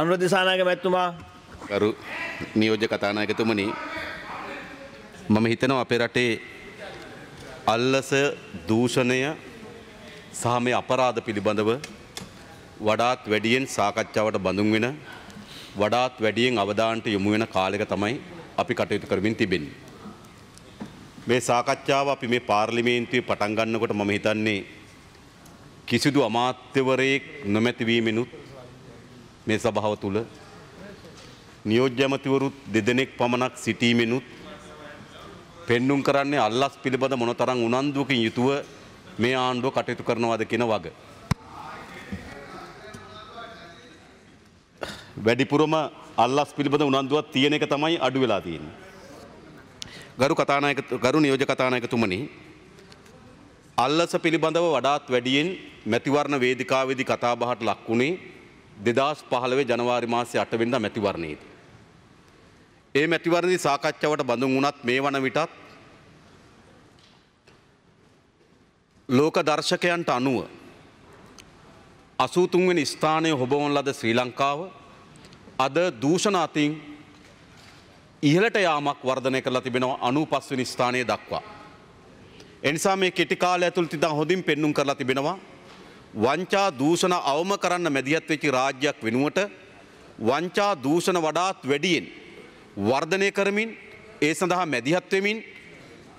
අනුර දිසානායක මැතිතුමා ගරු නියෝජ්‍ය කතානායකතුමනි මම හිතනවා අපේ රටේ අල්ලස දූෂණය සහ මේ අපරාධ පිළිබඳව වඩාත් වැඩියෙන් සාකච්ඡාවට බඳුන් වෙන වඩාත් වැඩියෙන් අවධානයට යොමු වෙන කාලයක තමයි අපි කටයුතු කරමින් තිබෙන්නේ. මේ සාකච්ඡාව අපි මේ පාර්ලිමේන්තුවේ පටන් ගන්නකොට මම හිතන්නේ කිසිදු අමාත්‍යවරයෙක් නොමැති වීමෙනුත් මේ සභාව තුළ නියෝජ්‍ය ඇමතිවරුත් දෙදෙනෙක් පමණක් සිටීමෙනුත් පෙන්නුම් කරන්නේ අල්ලස් පිළිබඳ මොනතරම් උනන්දුවකින් යුතුව මේ ආණ්ඩුව කටයුතු කරනවාද කියන වග. වැඩිපුරම අල්ලස් පිළිබඳ උනන්දුවක් තියෙන එක තමයි අඩු වෙලා තියෙන්නේ. ගරු කතානායක ගරු නියෝජක කතානායකතුමනි අල්ලස පිළිබඳව වඩාත් වැඩියෙන් මැතිවරණ වේදිකාවේදී කතාබහට ලක් වුණේ දෙදස් පහළවේ ජනවාරි මාසය අටවෙන්ද මැතිවරණයේද. ඒ මැතිවරණදි සාකච්ඡාවට බඳුන් වුණත් මේ වන විටත් ලෝක දර්ශකයන්ට අනුව අසූතුන්වෙනි ස්ථානය හොබවොන් ලද ශ්‍රී ලංකාව අද දූෂණාතින් ඉහලට යාමක් වර්ධනය කරලා තිබෙනවා අනු පස්වනි ස්ථානය දක්වා. එනිසා මේ කෙටිකාල ඇතුළ තිදා හොඳින් පෙන්නුම් කරලා තිබෙනවා වංචා දූෂණ අවම කරන්න මැදිහත් වෙච්චි රාජ්‍යයක් වෙනුවට වංචා දූෂණ වඩාත් වැඩියෙන් වර්ධනය කරමින් ඒ සඳහා මැදිහත්වෙමින්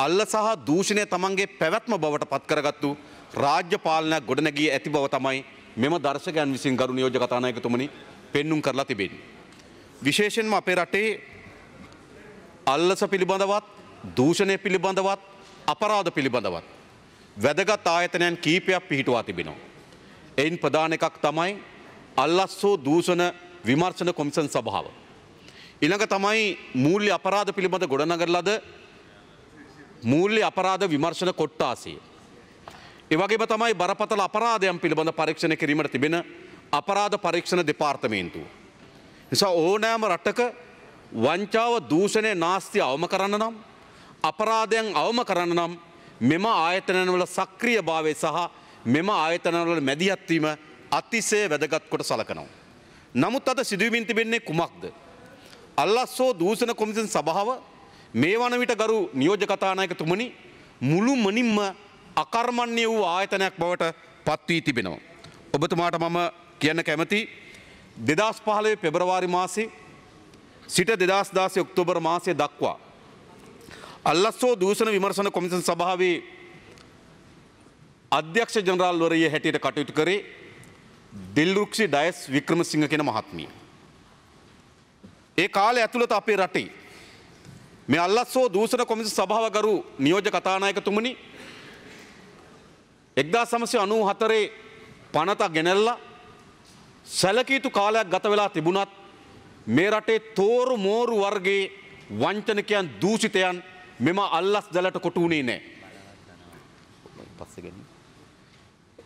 අල්ල සහ දූෂණය තමන්ගේ පැවැත්ම බවට පත්කරගත්තු රාජ්‍ය පාලනයක් ගොඩනැගී ඇති බව තමයි මෙම දර්ශකයන් විසින් ගරු නියෝජ කතානායකතුමනි පෙන්නුම් කරලා තිබෙන. විශේෂෙන්ම අපේ රටේ අල්ලස පිළිබඳවත් දූෂණය පිළිබඳවත් අපරාධ පිළිබඳවත්. වැදගත් ආයතනයන් කීපයක් පිහිටවා තිබෙනවා. එයින් ප්‍රධාන එකක් තමයි අල්ලස් හෝ දූෂණ විමර්ශන කොමිසන් සභාව. ඉළඟ තමයි මූල්‍ය අපරාධ පිළිබඳ ගොඩනගරලද මූල්‍ය අපරාධ විමර්ශන කොට්ටාසය. එවගේම තමයි බරපතල අපරාධයන් පිළිබඳ පරීක්ෂණ කිරීමට තිබෙන අපරාධ පරීක්ෂණ දෙපාර්තමේන්තුව. නිසා ඕනෑම රටක වංචාව දූෂණය නාස්තිය අවම කරන්න නම් අපරාධයන් අවම කරන්න නම් මෙම ආයතනවල සක්‍රිය භාවය සහ මෙම ආයතනවල මැදිහත්වීම අතිසේ වැදගත් කොට සලකනවා. නමුත් අද සිදුවමින් තිබෙන්නේ කුමක්ද. අල්ලස්සෝ දූෂණ කොමිසන් සභාව මේ වන විට ගරු නියෝජ කතානායකතුමනි මුළු මනින්ම අකර්මණ්‍ය වූ ආයතනයක් බවට පත්වී තිබෙනවා. ඔබතුමාට මම කියන්න කැමති දෙදස් පහලේ පෙබරවාරි මාසේ සිට දෙදස් දාසය ඔක්තෝබර් මාසය දක්වා. අල්ලස්සෝ දූෂණ විමර්ශන කොමිසන් සභාවේ අධ්‍යක්ෂ ජනරාල්වරයේ හැටියට කටයුතු කරේ දිල්රුක්ෂි ඩයස් වික්‍රමසිංහ කෙන මහත්මිය. ඒ කාලය ඇතුළත අපේ රටේ. මේ අල්ලස්සෝ දූසන කොමිසි සභාවගරු නියෝජ කතානායකතුමනි එක්දා සමසය අනූ හතරේ පනතා ගෙනැල්ලා සැලකීතු කාලයක් ගත වෙලා තිබුණත් මේ රටේ තෝරු මෝරු වර්ගේ වංචනකයන් දූෂිතයන් මෙම අල්ලස් දැලට කොටුුණේ නෑ. පස්සගෙන.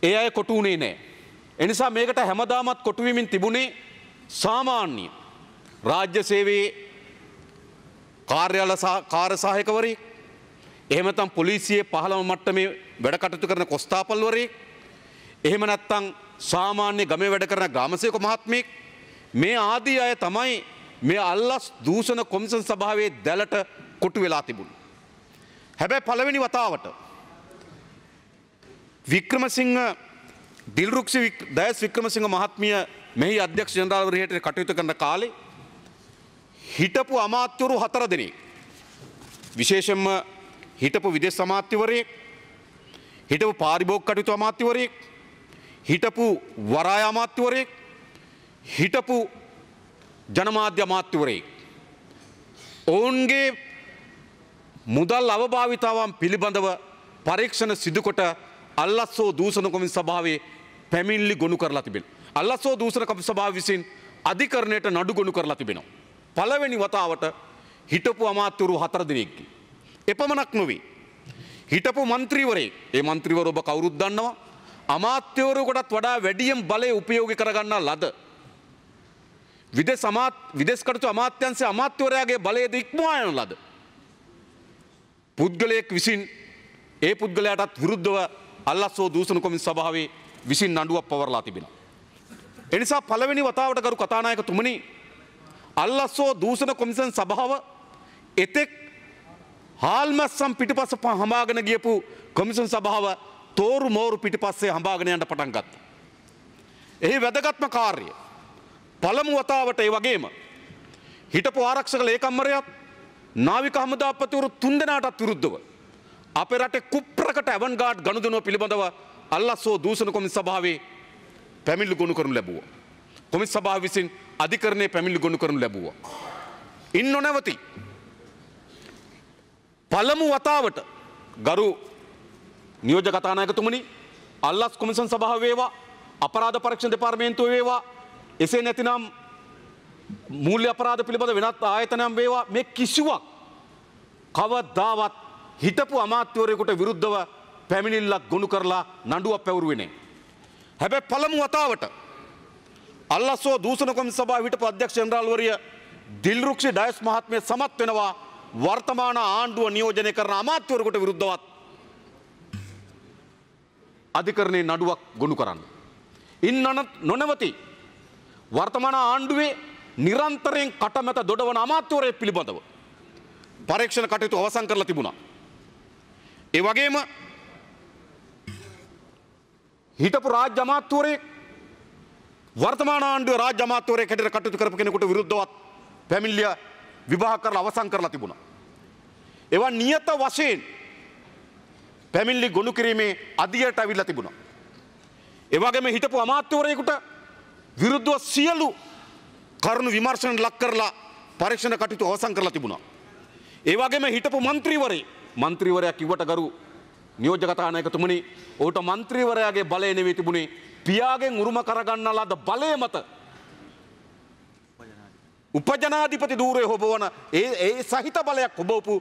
ඒ අය කොටුනේ නෑ. එනිසා මේකට හැමදාමත් කොටුවමින් තිබුණේ සාමාන්‍ය රාජ්‍ය සේවේ කාර්යාල කාරසාහයකවරේ එහෙමතම් පොලිසියේ පහළම මට්ටමේ වැඩ කටයුතු කරන කොස්තාපල්වරේ එහෙම නැත්තම් සාමාන්‍ය ගමේ වැඩ කරන ග්‍රාමසේක මහත්මයෙක් මේ ආදී අය තමයි මේ අල්ලස් දූෂණ කොමිසන් සභාවේ දැලට කොටු වෙලා තිබුණේ. හැබැයි පළවෙනි වතාවට වික්‍රමසිංහ දිල්රුක්ෂි දෑස් වික්‍රමසිංහ මහත්මිය මෙහි අධ්‍යක්ෂ ජනරාවරයට කටයුතු කරන කාලේ හිටපු අමාත්‍යවරු හතර දෙනෙක් විශේෂෙන්ම හිටපු විදෙස් අමාත්‍යවරයෙක් හිටපු පාරිභෝග කටයුතු අමාත්‍යවරයෙක් හිටපු වරාය අමාත්‍යවරයෙක් හිටපු ජනමාධ්‍ය අමාත්‍යවරයෙක් ඔවුන්ගේ මුදල් අවභාවිතාවන් පිළිබඳව පරීක්ෂණ සිදුකොට අල්ලස්සෝ දූසනකොමින් සභාවේ පැමිල්ලි ගොුණු කරලා තිබෙන. අල්ලස්සෝ දූසනකම සභාව විසින් අධිකරණයට නඩු ගොුණු කරලා තිබෙනවා. පළවෙනි වතාවට හිටපු අමාත්‍යවරු හතර දෙනෙක්කි. එපමණක් නොවී. හිටපු මන්ත්‍රීවරේ ඒ මන්ත්‍රීවර ඔබ කවුරුත් දන්නවා අමාත්‍යවරකොටත් වඩා වැඩියම් බලය උපයෝගි කරගන්න ලද. විදෙ සමාත් විදෙස්කටතු අමාත්‍යන්සේ අමාත්‍යවරයාගේ බලයද ඉක්මවායන ලද. පුද්ගලයෙක් විසින් ඒ පුද්ගලයටත් විරුද්ධව අල්ලස්සෝ දූෂණ කොමින් සභාවේ විසින් නඩුවක් පවරලා තිබෙන. එනිසා පළවෙනි වතාවට ගරු කතානායක තුමනි අල්ලස්සෝ දූෂණ කොමිසන් සභාව එතෙක් හාල්මස්සම් පිටිපස හමාගෙන ගියපු කොමිසන් සභාව තෝරු මෝරු පිටිපස්සේ හඹාගෙන යන්න පටන් ගත්තා. එහි වැදගත්ම කාර්ය පළමු වතාවට ඒ වගේම හිටපු ආරක්ෂක ලේකම්වරයාත් නාවික හමුදාපතිවරු තුන්දෙනාටත් විරුද්ධව අපේ රටේ කුප්‍රකට ඇවන්ගාඩ් ගනුදෙනුව පිළිබඳව අල්ලස්සෝ දූෂණ කොමිස් සභාවේ පැමිණිලි ගොනු කරනු ලැබුවා. කොමිස් සභාව විසින් අධිකරණය පැමිණිලි ගොනු කරනු ලැබුවා. ඉන් නොනැවති පළමු වතාවට ගරු නියෝජ කතානායකතුමනි අල්ලස් කොමිසන් සභාව වේවා අපරාධ පරීක්ෂණ දෙපාර්තමේන්තුව වේවා එසේ නැතිනම් මූල්‍ය අපරාධ පිළිබඳ වෙනත් ආයතනයන් වේවා මේ කිසිවක් කවදාවත් හිටපු අමාත්‍යවරයෙකුට විරුද්ධව පැමිණිල්ලක් ගොුණු කරලා නඩුවක් පැවරුවනේ. හැබැ පළමු වතාවට අල්ලස්සෝ දූසන කොමි සභා විට අධ්‍යක්ෂ ජනරාල්වරිය දිල්රුක්ෂි ඩයස් මහත්මය සමත් වෙනවා වර්තමාන ආණ්ඩුව නියෝජනය කරන අමාත්‍යවරකට විරුද්ධවත් අධිකරණය නඩුවක් ගොුණු කරන්න. ඉන් නොනවති වර්තමාන ආණ්ඩුවේ නිරන්තරයෙන් කටමැත දොඩවන අමාත්‍යවරය පිළිබඳව. පරීක්ෂණ කටයුතු අවසන් කරලා තිබුණා. ඒ වගේම හිටපු රාජ්‍ය අමාත්‍යවරයෙක් වර්තමාන ආණ්ඩුවේ රාජ්‍ය අමාත්‍යවරයෙක් හැටියට කටයුතු කරපු කෙනෙකුට විරුද්ධවත් පැමිණිලිය විවාහ කරලා අවසන් කරලා තිබුණා. ඒවා නියත වශයෙන් පැමිණිලි ගොනු කිරීමේ අධියට අවිල්ලා තිබුණා. ඒ වගේම හිටපු අමාත්‍යවරයෙකුට විරුද්ධව සියලු කරුණු විමර්ශන ලක් කරලා පරීක්ෂණ කටයුතු අවසන් කරලා තිබුණා. ඒ වගේම හිටපු മന്ത്രിවරයෙක් මන්ත්‍රීවරයා කිව්වට ගරු නියෝජ්‍ය කතානායකතුමනි ඔහුට මන්ත්‍රීවරයාගේ බලය නෙවෙයි තිබුණේ පියාගෙන් උරුම කරගන්නා ලද බලය මත උපජනාධිපති ධූරය හොබවන ඒ ඒ සහිත බලයක් හොබවපු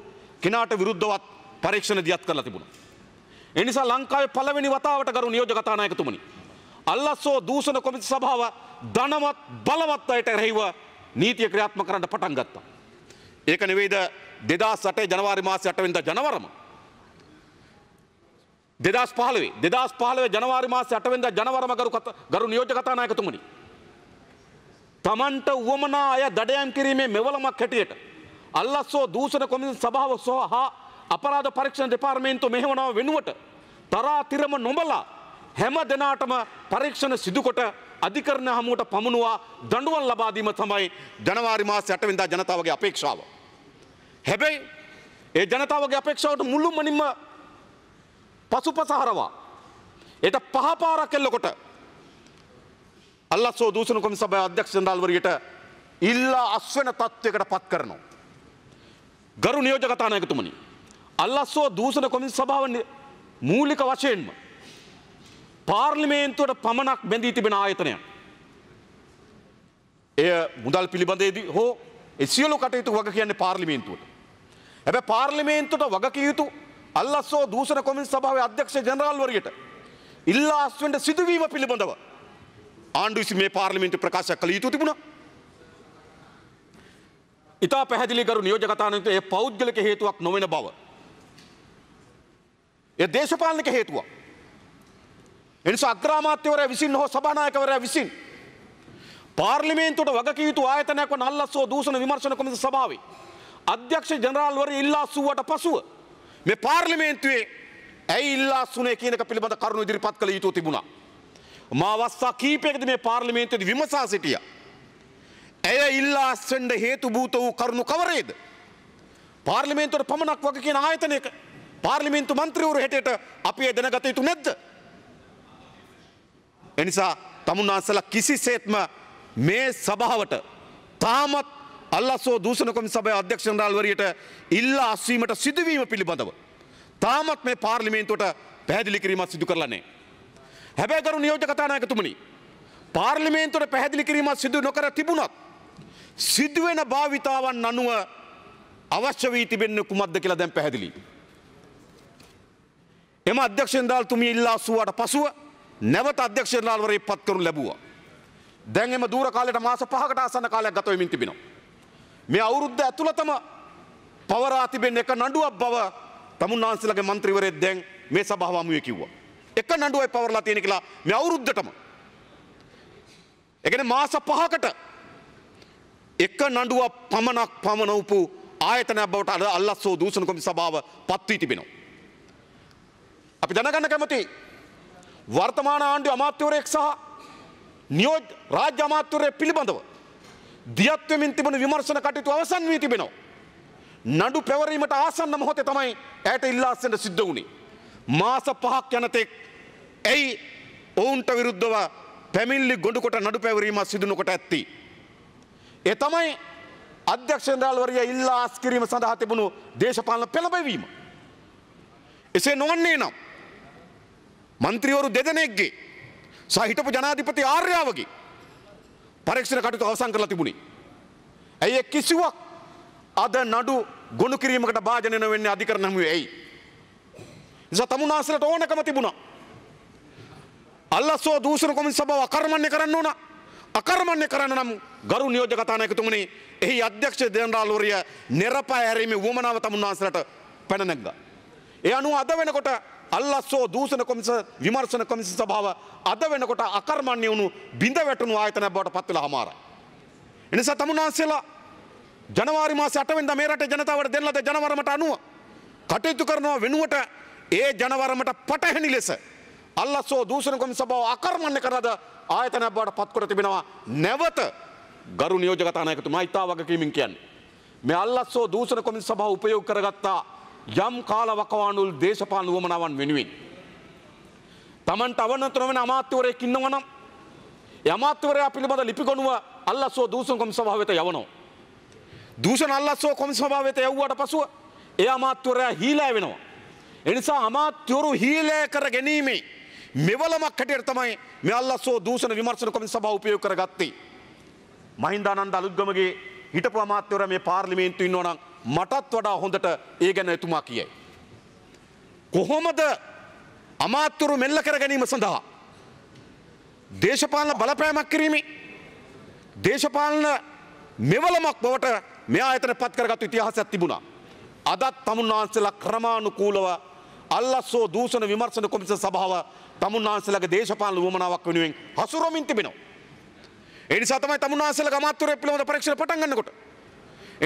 කෙනාට විරුද්ධවත් පරීක්ෂණ දියත් කරලා තිබුණා. ඒ නිසා ලංකාවේ පළවෙනි වතාවට ගරු නියෝජ්‍ය කතානායකතුමනි අල්ලස්සෝ දූෂණ කොමිසම සභාව ධනවත් බලවත් අයට රැහිව නීතිය ක්‍රියාත්මක කරන්න පටන් ගත්තා. ඒක නෙවෙයිද දෙදා සටේ ජනවාරි මාසය අටවෙන්ද ජනවරම. දෙදස් පහලවේ දෙදස් පහලව ජනවාරි මාසය අටවෙන්ද ජනවරම ගරු ගරු නියෝජ කතානායකතුමනි. තමන්ට වුවමනා අය දඩයම් කිරීමේ මෙවලමක් හැටියට. අල්ලස්සෝ දූෂණ කොමිසන් සභාව සහ හා අපරාධ පරීක්ෂණ දෙපාර්තමේන්තුව මෙහෙවනව වෙනුවට තරාතිරම නොබලා හැම දෙනාටම පරීක්ෂණ සිදුකොට අධිකරණ හමුවට පමුණුවා දඩුවන් ලබාදීම තමයි ජනවාරි මාස යටවෙදා ජනතාවගේ අපේක්ෂාව. හැබැයි ඒ ජනතාවගේ අපේක්ෂාවට මුල්ලු මනින්ම පසු පසහරවා. එට පහපාරක් කෙල්ලකොට අල්ලස්සෝ දූසන කොමි සබයි අධ්‍යක්ෂ ජනරාල්වරයට ඉල්ලා අස්වන තත්ත්වයකට පත් කරනවා. ගරු නියෝජ කතානායකතුමනි. අල්ලස්සෝ දූසන කොමින් සභාව මූලික වශයෙන්ම පාර්ලිමේන්තුවට පමණක් බැඳී තිබෙන ආයතනය. එය මුදල් පිළිබඳේදී හෝ එසියලු කටයුතු වග කියන්නේ පාර්ලිමේන්තුවට. හැබැ පාර්ලිමේන්තුවට වගකයුතු අල්ලස්සෝ දූසන කොමින් සභාවේ අධ්‍යක්ෂ ජනරාල්වරයට ඉල්ලා අස්වෙන්ට සිදුවීම පිළිබඳව ආණ්ඩු විසි මේ පාර්ලිමේන්තු ප්‍රකාශයක් කළ යුතු තිබුණා. ඉතා පැහැදිලිකරු නියෝජකතානතු ඒ පෞද්ගලක හේතුවක් නොවෙන බව. එය දේශපාලනික හේතුවක්. එනිසා අග්‍රාමාත්‍යවරය විසින් හෝ සභානායකවරයා විසින් පාර්ලිමේන්තුවට වගකිව යුතු ආයතනයක් වන අල්ලස්සෝ දූෂණ විමර්ශන කොමිස සභාවේ අධ්‍යක්ෂ ජනරාල්වරු ඉල්ලා සූවට පසුව මේ පාර්ලිමේන්තුවේ ඇයි ඉල්ලා සුනේ කියනක පිළිබඳ කරුණු ඉදිරිපත් කළ යුතු තිබුණා. මා අවස්ථා කීපයකද මේ පාර්ලිමේන්තුවේදී විමසා සිටියා. ඇය ඉල්ලා සෙන්ඩ හේතු භූත වූ කරුණු කවරේද? පාර්ලිමේන්තුවට පමණක් වගේ කියන ආයතනයක පාර්ලිමේන්තු මන්ත්‍රීවරු හැටියට අපි දැනගත යුතු නැද්ද? එනිසා තමුන්නාන්සල කිසිසේත්ම මේ සභාවට තාමත් අල්ලස්සෝ දූෂණ කොමි සභය අධ්‍යක්ෂණරාල්වරයට ඉල්ලා අස්වීමට සිදුවීම පිළිබඳව. තාමත් මේ පාර්ලිමේන්තුවට පැහැදිලි කිරීමත් සිදු කරලන්නේ. හැබැයි ගරු නියෝජ කතානායකතුමනි. පාර්ලිමේන්තුවට පැහැදිලි කිරීමත් සිදු නොකර තිබුණත්. සිදුවෙන භාවිතාවන් අනුව අවශ්‍ය වී තිබෙන්න කුමක්ද කියලා දැන් පැහැදිලි. එම අධ්‍යක්ෂණදාල්තුමිය ඉල්ලා අසුවාට පසුව නැවත අධ්‍යක්ෂණාල්වර පත් කරු ලැබුව. දැන් එම දූර කාලට මාස පහකට අසන්න කාලයක් ගතවමින් තිබෙනවා. මේ අවුරුද්ධ ඇතුළතම පවරා තිබෙන එක නඩුවක් බව තමුන්නාන්සලගේ මන්ත්‍රීවරයෙක් දැන් මේ සභාව අමුවේ කිව්වා. එක නඩුවයි පවරලා තියෙන කියලා මේ අවුරුද්දටම. ඒ කියන්නේ මාස පහකට එක නඩුවක් පමණක් පමණ උපු ආයතනයක් බවට අද අල්ලස්සෝ දූෂණ කොමිසම සභාව පත් වී තිබෙනවා. අපි දැනගන්න කැමතියි වර්තමාන ආණ්ඩු අමාත්‍යවරයෙක් සහ නියෝජ රාජ්‍ය අමාත්‍යවරය පිළිබඳව දියත්වමින් තිබුණු විමර්ශන කටයුතු අවසන් වී තිබෙනවා. නඩු පැවරීමට ආසන්න මොහොතේ තමයි ඇයට ඉල්ලාස්සෙන්ට සිද්ධ වුණේ. මාස පහක් යනතෙක් ඇයි ඔවුන්ට විරුද්ධව පැමිල්ලි ගොඩුකොට නඩු පැවරීමක් සිදුනකොට ඇත්ති. ඒ තමයි අධ්‍යක්ෂන්දරාල්වරිය ඉල්ලා ආස් කිරීම සඳහා තිබුණු දේශපාලන පෙළඹවීම. එසේ නොවන්නේ නම් මන්ත්‍රීවරු දෙදනෙක්ගේ සහිටපු ජනාධිපති ආර්යාවගේ පරීක්ෂණ කටයුතු අවසන් කරලා තිබුණි. ඇයි කිසිවක් අද නඩු ගොුණු කිරීමකට භාජනන වෙන්නේ අධිකරන හමුවේ ඇයි. නිසා තමුණනාසලට ඕනකම තිබුණා. අල්ලස්සෝ දූෂණ කොමින් සභාව අකර්මණ්‍ය කරන්න ඕන අකර්මණ්‍ය කරන්න නම් ගරු නියෝජ කතානයකතුමනේ එහි අධ්‍යක්ෂ දෙනරාලෝරිය නිරපා ඇරීම වුවමනාව තමුණනාසලට පැනනැක්ග. ඒ අනුව අද වෙනකොට අල්ලස්සෝ දූෂණ කොමිස විමර්ශන කොමිස සභාව අද වෙනකොට අකර්මණ්‍ය වුණු බිඳ වැටුණු ආයතන බවට පත් වෙලා හමාරයි. එනිසා තමුන්වහන්සේලා ජනවාරි මාසේ 8 වෙනිදා මේ රටේ ජනතාවට දෙන්න ලද ජනවරමට අනුව කටයුතු කරනවා වෙනුවට ඒ ජනවරමට පටහැනි ලෙස අල්ලස්සෝ දූෂණ කොමිස සභාව අකර්මණ්‍ය කරනද ආයතන බවට පත් කර තිබෙනවා. නැවත ගරු නියෝජක තානායකතුමා ඊතාවගකීමින් කියන්නේ මේ අල්ලස්සෝ දූෂණ කොමිස සභාව උපයෝග කරගත්තා යම් කාලවකවානුල් දේශපාන වුවමනාවන් වෙනුවෙන්. තමන්ට අවනතුරවෙන අමාත්‍යවරයක් ඉන්නවනම්. යමාත්‍යවරයා පිළිබඳ ලිපිගොනුව අල්ලස්සෝ දූසන් කොම් සභාවත යවනෝ. දූෂණ අල්ලස්සෝ කොම් සභාවත යව්වට පසුව ඒ අමාත්‍යවරයා හීලෑ වෙනවා. එනිසා අමාත්‍යවරු හීලෑ කර ගැනීමේ. මෙවලමක් හැටියට තමයි මේ අල්ලස්සෝ දූෂණ විමර්ශන කොමිස සභාව උපයෝග කරගත්තේ. මහින්දානන්ද අලුත්ගමගේ හිටපු අමාත්‍යවරයා මේ පාර්ලිමේන්තුවේ ඉන්නවනම් මටත් වඩා හොඳට ඒ ගැන එතුමා කියයි. කොහොමද අමාත්තුරු මෙල්ල කර ගැනීම සඳහා. දේශපාලන බලපෑමක් කිරීමේ. දේශපාලන මෙවලමක් බවට මෙයා අතන පත් කරගත්තු ඉතිහාසයක් තිබුණා. අදත් තමුන්නාන්සලා ක්‍රමානුකූලව අල්ලස්සෝ දූෂණ විමර්ශන කොමිස සභාව තමුන්නාන්සලගේ දේශපාලන වුවමනාවක් වෙනුවෙන් හසුරමින් තිබෙනවා. එනිසා තමයි තමුන්නාන්සලගේ අමාත්‍යවරයෙක් පිළිබඳ පරීක්ෂණ පටන් ගන්නකොට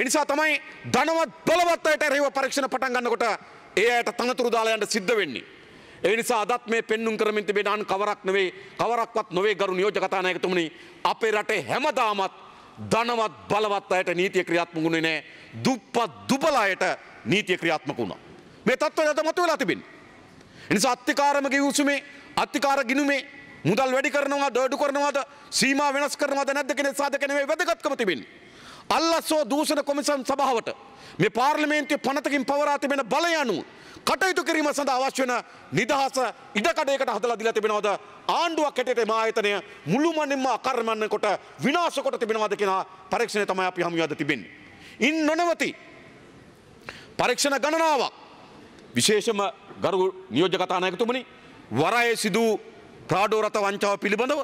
එනිසා තමයි ධනවත් පොළවත් අයට රව පරක්ෂණ පටන් ගන්නකොට ඒ අයට තනතුරු දාලායන්ට සිද්ධ වෙන්නේ. ඒ නිසා අදත් මේ පෙන්නුම් කරමින් තිබේ නාන් කවරක් නෙවේ කවරක්වත් නොවේ ගරු නියෝජ්‍ය කතානායකතුමනි අපේ රටේ හැමදාමත් ධනවත් බලවත් අයට නීතිය ක්‍රියාත්මක වුණේ නැහැ. දුප්පත් දුබල අයට නීතිය ක්‍රියාත්මක වුණා. මේ තත්ත්වය අද මතුවලා තිබෙන්නේ. ඒ නිසා අත්තිකාරම ගෙවුසුමේ අත්තිකාර ගිනුමේ මුදල් වැඩි කරනවාද අඩු කරනවාද සීමා වෙනස් කරනවාද නැද්ද කියන සාධක නෙවෙයි වැදගත්කම තිබෙන්නේ. අල්ලස්සෝ දූෂණ කොමිසම් සභාවට මේ පාර්ලිමේන්තුවේ පනතකින් පවරා තිබෙන බලය අනුව කටයුතු කිරීම සඳහා අවශ්‍ය වෙන නිදහස ඉඩකඩයකට හදලා දීලා තිබෙනවද ආණ්ඩුවක් හැටියට මේ ආයතනය මුළුමනින්ම අකර්මණ්‍ය කොට විනාශ කොට තිබෙනවද කියන පරීක්ෂණය තමයි අපි හමු වෙද්දී තිබෙන්නේ. ඉන් නොනවති පරීක්ෂණ ගණනාවක් විශේෂම ගරු නියෝජ්‍ය කතානායකතුමනි වරායේ සිදු ප්‍රාඩෝ රත වංචාව පිළිබඳව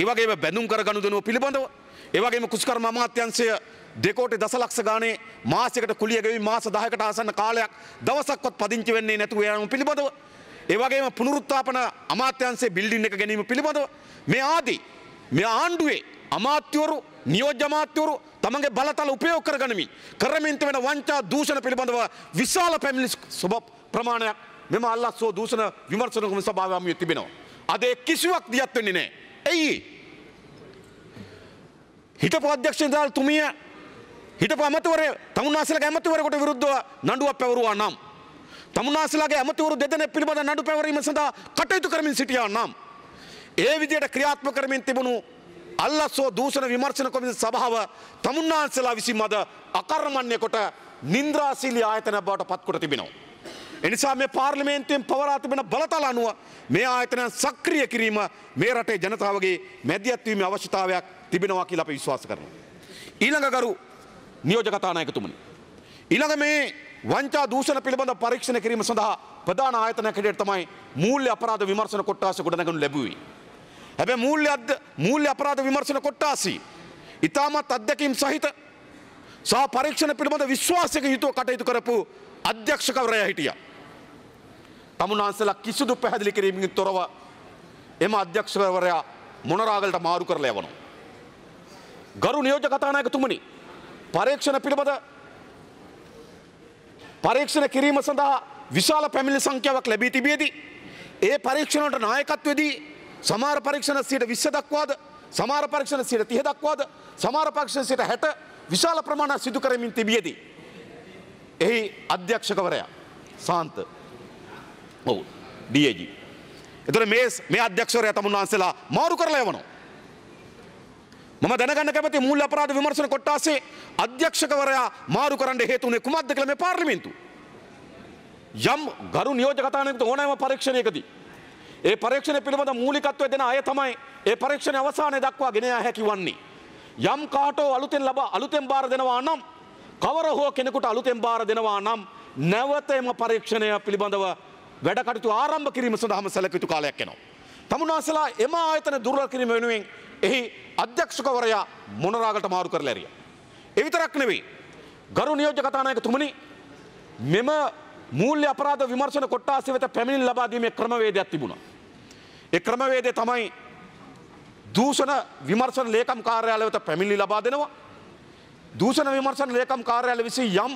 ඒ වගේම බැඳුම් කර ගනුදෙනුව පිළිබඳව ඒවගේම කුස්කර අමාත්‍යන්සය දෙකෝට දසලක්ෂ ගානේ මාසකට කුලියගවි මාස දහකට ආසන්න කාලයක් දවසක්වත් පදිංචි වෙන්නේ නැතුව යනු පිළිබඳව. ඒවගේම පුනරුත්තාපන අමාත්‍යන්සේ බිල්ඩින් එක ගැනීම පිළිබඳව. මේ ආදී මෙ ආණ්ඩුවේ අමාත්‍යවරු නියෝජ්‍යමාත්‍යවරු තමගේ බලතල උපයෝග කරගනිමි. කරමින්ත වෙන වංචා දූෂණ පිළිබඳව විශාල පැමිලි සුබ ප්‍රමාණයක් මෙම අල්ලස්සෝ දූෂණ විමර්ශනකම සභාවම තිබෙනවා. අද කිසිවක් දියත් වෙන්නේ නෑ. ඇයි හිට පොධ්‍යක්ෂ දල් තුමිය හිට පමතවර තමුණනාසල ඇමතිවරකොට විරුද්ධව නඩුවක් පැවරවා නම්. තමුණනාසලගේ ඇමතිවරු දෙදන පිළිබඳ නඩු පැවරීම සඳහා කටයුතු කරමින් සිටියා නම්. ඒ විදියට ක්‍රියාත්ම කරමින් තිබුණු අල්ලස්සෝ දූෂණ විමර්ශන කොමිස සභාව තමුන්නාන්සලා විසින් මද අකර්මණ්‍ය කොට නින්ද්‍රාශීලී ආයතන බවට පත්කොට තිබෙනවා. එනිසා මේ පාර්ලිමේන්තුවෙන් පවරා තිබෙන බලතල අනුව මේ ආයතනයන් සක්‍රිය කිරීම මේ රටේ ජනතාවගේ මැදිහත්වීමේ අවශ්‍යතාවයක් තිබෙනවා කියලා අපි විශ්වාස කරනවා. ඊළඟ ගරු නියෝජක කතානායකතුමනි. ඊළඟ මේ වංචා දූෂණ පිළිබඳ පරීක්ෂණ කිරීම සඳහා ප්‍රධාන ආයතනයක් හැටියට තමයි මූල්‍ය අපරාධ විමර්ශන කොට්ටාස ගොඩනගනු ලැබුවේ. හැබැයි මූල්‍ය මූල්‍ය අපරාධ විමර්ශන කොට්ටාසි ඉතාමත් අත්දැකීම් සහිත සහ පරීක්ෂණ පිළිබඳ විශ්වාසයක යුතුව කටයුතු කරපු අධ්‍යක්ෂකවරයා හිටියා. තමුණන්සලා කිසිදු පැහැදිලි කිරීමකින් තොරව එම අධ්‍යක්ෂකවරයා මොනරාගලට මාරු කරලා යවනවා. ගරු නියෝජ්‍ය කතානායකතුමනි පරීක්ෂණ පිළිබඳ පරීක්ෂණ කිරීම සඳහා විශාල පැමිණිලි සංඛ්‍යාවක් ලැබී තිබියදී ඒ පරීක්ෂණවලට නායකත්වයේදී සමහර පරීක්ෂණ 120 දක්වාද සමහර පරීක්ෂණ 130 දක්වාද සමහර පරීක්ෂණ 60 විශාල ප්‍රමාණයක් සිදු කරමින් තිබියදී එහි අධ්‍යක්ෂකවරයා සාන්ත ඔවු ඩජ. එතර මේ මේ අධ්‍යක්ෂවරය තමුන් වහන්සේලා මාරු කරලා යවනවා. මම දැනගන්න කැමති මූල්‍ය අපරාධ විමර්ශන කොට්ටාසේ අධ්‍යක්ෂකවරයා මාරු කරන්න හේතු වුණේ කුමක්ද කියලා මේ පාර්ලිමේන්තුව. යම් ගරු නියෝජක කතානායකතු ඕනෑම පරීක්ෂණයකදී ඒ පරීක්ෂණය පිළිබඳ මූලිකත්වය දෙන අය තමයි ඒ පරීක්ෂණය අවසානයේ දක්වා ගෙන යා හැකි වන්නේ. යම් කාටෝ අලුතෙන් ලබා අලුතෙන් බාර දෙනවා නම් කවර හෝ කෙනෙකුට අලුතෙන් බාර දෙනවා නම් නැවත එම පරීක්ෂණය පිළිබඳව වැඩකටතු ආරම්භ කිරීම සඳහම සැලකිතු කාලයක් එනවා. තමුණනාසලා එම ආයතන දුර්වල් කිරීම වෙනුවෙන් එහි අධ්‍යක්ෂකවරයා මොනරාගට මාරු කර ලැරිය. එවිතරක් නෙවෙයි. ගරු නියෝජ කතානායක තුමනි මෙම මූල්‍ය අපරාධ විමර්ශන කොට්ටාසේ වෙත පැමිණින් ලබාදීමේ ක්‍රමවේදයක් තිබුණා. ඒ ක්‍රමවේදය තමයි දූෂණ විමර්ශන ලේකම් කාර්යාලය වෙත පැමිණිලි ලබා දෙනවා. දූෂණ විමර්ශන ලේකම් කාර්යාලය විසින් යම්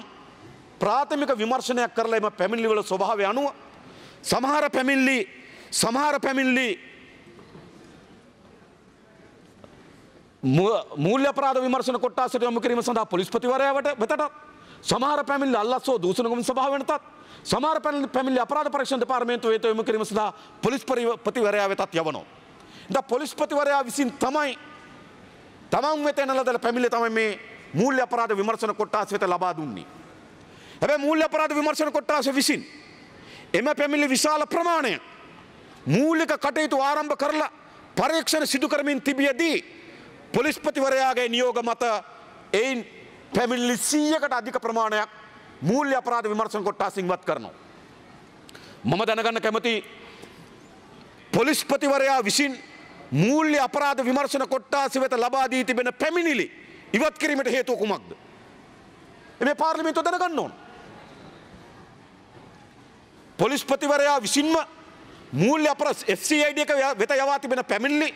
ප්‍රාථමික විමර්ශනයක් කරලා එම පැමිණිලිවල ස්වභාවය අනුව සමහර පැමිල්ලි සමහර පැමිල්ලි මූල්‍ය ප්‍රාධ විමර්ශන කොට්ටාසට යොමු කිරීම සඳහා පොලිස්පතිවරයාවට වෙතට සමහර පැමිල්ල අල්ලස්සෝ දූෂණගම සභාව වෙනතත් සමහර පැමිල්ලි අපරාධ පරීක්ෂණ දෙපාර්තමේන්තුව වෙත යොමු කිරීම සඳහා පොලිස්පතිවරයා වෙතත් යවනවා. ද පොලිස්පතිවරයා විසින් තමයි තමන් වෙත එන ලදල පැමිල්ල තමයි මේ මූල්‍ය අපරාධ විමර්ශන කොට්ටාස වෙත ලබා දුන්නේ. හැබැයි මූල්‍ය අපරාධ විමර්ශන කොට්ටාස විසින් එම පැමිණි විශාල ප්‍රමාණය මූලික කටයුතු ආරම්භ කරලා පරීක්ෂණ සිදුකරමින් තිබියදී පොලිස්පතිවරයාගේ නියෝග මත එයින් පැමිල්ලි සීයකට අධික ප්‍රමාණයක් මූල්‍ය අපරාධ විමර්ශන කොට්ටාසිංවත් කරනවා. මම දැනගන්න කැමති පොලිස්පතිවරයා විසින් මූල්‍ය අපරාධ විමර්ශන කොට්ටාසි වෙත ලබා දී තිබෙන පැමිණිලි ඉවත් කිරීමට හේතුව කුමක්ද? මේ පාර්ලිමේන්තුව දැනගන්න ඕන. පොලිස්පතිවරයා විසින්ම මූල්‍ය අපර FCIඩක වෙත යවා තිබෙන පැමිල්ලි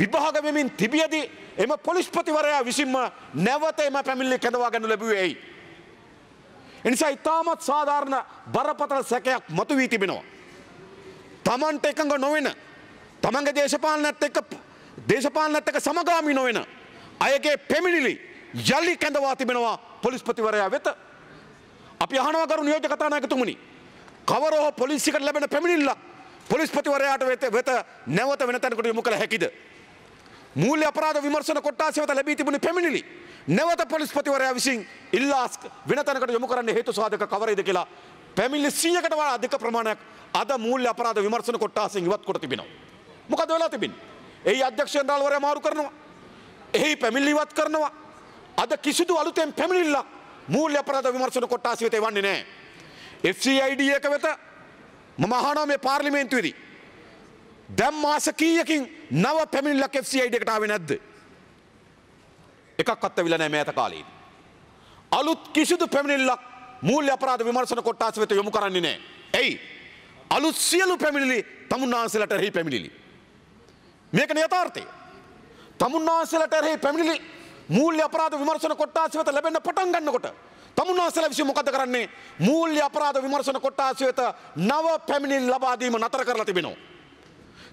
විභාග වෙමින් තිබියදී එම පොලිස්පතිවරයා විසින්ම නැවත එම පැමිල්ලි කැඳවා ගන්න ලැබුවේ ඇයි. එනිසා ඉතාමත් සාධාරණ බරපතල සැකයක් මතු වී තිබෙනවා. තමන්ට එකඟ නොවෙන තමන්ගේ දේශපාලනත් එක්ක දේශපාලනත් එක්ක සමගාමී නොවෙන අයගේ පැමිණිලි යලි කැඳවා තිබෙනවා පොලිස්පතිවරයා වෙත. අපි අහනවා කරු නියෝජ්‍ය කතානායකතුමනි කවරෝ පොලිසිකට ලැබෙන පැමිණිල්ලක් පොලිස්පතිවරයාට වෙත වෙත නැවත වෙන තැනකට යොමු කළ හැකිද? මූල්‍ය අපරාධ විමර්ශන කොට්ටාසය වෙත ලැබී තිබුණු පැමිණිලි නැවත පොලිස්පතිවරයා විසින් ඉල්ලාස් වෙන තැනකට යොමු කරන්න හේතු සාධක කවරේද කියලා පැමිණිලි 100කට වඩා අධික ප්‍රමාණයක් අද මූල්‍ය අපරාධ විමර්ශන කොට්ටාසයෙන් ඉවත් කොට තිබෙනවා. මොකද වෙලා තිබෙන්නේ? එහි අධ්‍යක්ෂ ජනරාල්වරයා මාරු කරනවා. එහි පැමිණිලි ඉවත් කරනවා. අද කිසිදු අලුතෙන් පැමිණිල්ලක් මූල්‍ය අපරාධ විමර්ශන කොට්ටාසය වෙත එවන්නේ නැහැ. FCID එක වෙත මම අහනවා මේ පාර්ලිමේන්තුවේදී දැන් මාස කීයකින් නව පැමිණිල්ලක් FCID එකට ආවේ නැද්ද? එකක්වත් ඇවිල්ලා නැහැ මෑත කාලේ. අලුත් කිසිදු පැමිණිල්ලක් මූල්‍ය අපරාධ විමර්ශන කොට්ටාස වෙත යොමු කරන්නේ නැහැ. එයි අලුත් සියලු පැමිණිලි තමුන්නාන්සලට එරෙහි පැමිණිලි. මේක යථාර්ථය. තමුන්නාන්සලට එරෙහි පැමිණිලි මූල්‍ය අපරාධ විමර්ශන කොට්ටාස වෙත ලැබෙන්න පටන් ගන්නකොට තමුන්වහන්සලා විසින් මොකද කරන්නේ මූල්‍ය අපරාධ විමර්ශන කොට්ටාසය වෙත නව පැමිණිලි ලබා දීම නතර කරලා තිබෙනවා.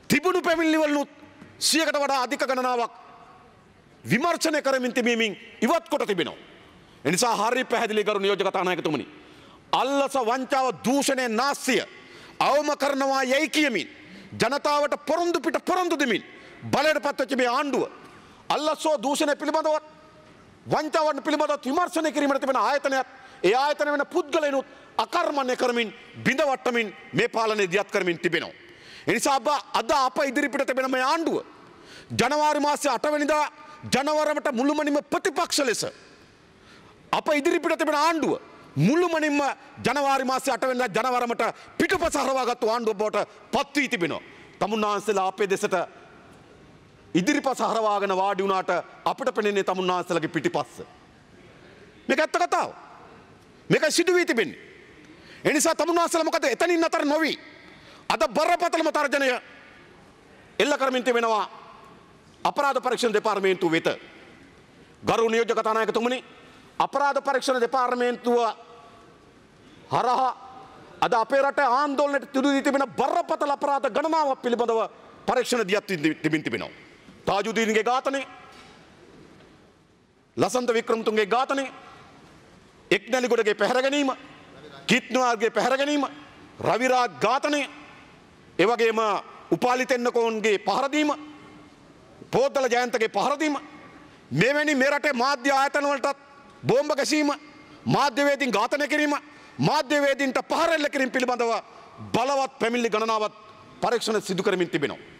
තිබුණු පැමිණිලිවලුත් 100කට වඩා අධික ගණනාවක් විමර්ශනය කරමින් තිබීමෙන් ඉවත් කොට තිබෙනවා. එනිසා හරි පැහැදිලි කරු නියෝජක තානායකතුමනි. අල්ලස වංචාව දූෂණය නාස්තිය අවම කරනවා යැයි කියමින් ජනතාවට පොරොන්දු පිට පොරොන්දු දෙමින් බලයට පත්වෙච්ච මේ ආණ්ඩුව අල්ලස්සෝ දූෂණය පිළිබඳවත් වංචාවන් පිළිබඳත් විමර්ශනය කිරීමට තිබෙන ආයතනයත් ඒ ආයතන වෙන පුද්ගලයනුත් අකර්මණය කරමින් බිඳවට්ටමින් මේ පාලනය දියත් කරමින් තිබෙනවා. එනිසා ඔබ අද අප ඉදිරිපිට තිබෙන මේ ආණ්ඩුව ජනවාරි මාසේ 8 වෙනිදා ජනවරමට මුළුමනින්ම ප්‍රතිපක්ෂ ලෙස අප ඉදිරිපිට තිබෙන ආණ්ඩුව මුළුමනින්ම ජනවාරි මාසේ 8 වෙනිදා ජනවරමට පිටුපස හරවාගත්තු ආණ්ඩුව බවට පත් වී තිබෙනවා. තමුන්නාන්සලා අපේ දෙසට ඉදිරිපස හරවාගෙන වාඩි වුණාට අපිට පෙනෙන්නේ තමුන් වහන්සේලගේ පිටිපස්ස. මේක ඇත්ත කතාව. මේක සිදුවී තිබෙන්නේ. ඒ නිසා තමුන් වහන්සේලා මොකද එතනින් අතර නොවි. අද බරපතලම තර්ජනය එල්ල කරමින් තිබෙනවා අපරාධ පරීක්ෂණ දෙපාර්තමේන්තුව වෙත. ගරු නියෝජ්‍ය කතානායකතුමනි අපරාධ පරීක්ෂණ දෙපාර්තමේන්තුව හරහා අද අපේ රට ආන්දෝලනයට තුරුදී තිබෙන බරපතල අපරාධ ගණනාවක් පිළිබඳව පරීක්ෂණ දියත් තිබින් තිබෙනවා. තාජුදීන්ගේ ඝාතනය ලසන්ත වික්‍රමතුන්ගේ ඝාතනය එක්නැලිකොටගේ පැහැර ගැනීම කිත්නවාර්ගේ පැහැර ගැනීම රවිරා ඝාතනය එවගේම උපාලිතෙන්නකෝන්ගේ පහරදීම පෝතල ජයන්තගේ පහරදීම මෙවැනි මෙරටේ මාධ්‍ය ආයතනවලටත් බෝම්භ ගැසීම මාධ්‍යවේදින් ඝාතනය කිරීම මාධ්‍යවේදින්ට පහරෙල්ල කිරීම පිළිබඳව බලවත් පැමිල්ලි ගණනාවත් පරීක්ෂණ සිදු කරමින් තිබෙනවා.